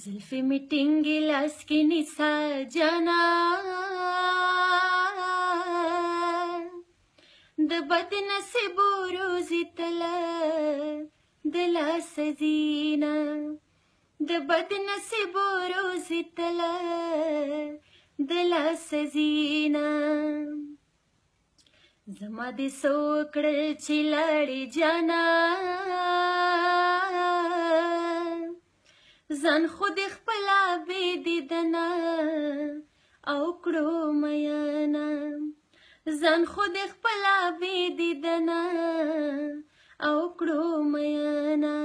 زلفی می ټینګی لاس کې نیسا جانا د بد نصیب روزی تل د لاس زینا د بد نصیب روزی تل د لاس زینا زما د سوکړ چې لاړې جانا ځان خود خپل بې دیدنه او کړو میانا ځان خود خپل بې دیدنه او کړو میانا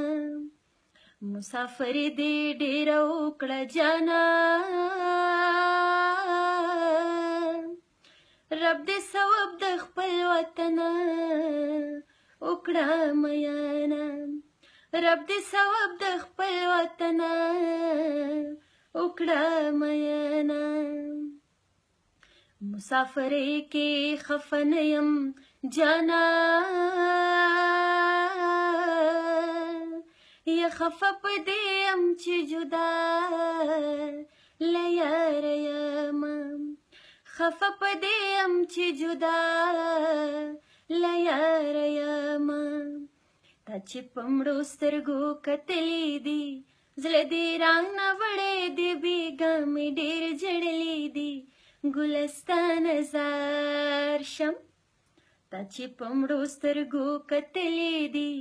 مسافر دې ډېر وکړه جانا رب دې ثواب د خپل وطن وکړه میانا رب دې ثواب د خپل وطن وکړه مینا مسافر کې خفن يم جانا یا خفپ دې يم چې جدا لیار یم خفپ دې يم چې جدا لیار یم چې پمړو سترګو کتلې دي زړه دې رنگ نه وړې دې بیګا مې ډېر جړلې دي ګلستان زار شم تا چې پمړو سترګو کتلې دي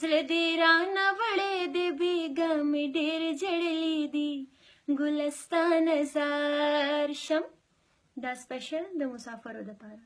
زړه دې رنگ نه وړې دې بیګا مې ډېر جړلې دي ګلستان زار شم دا سپیشل د مسافرو لپاره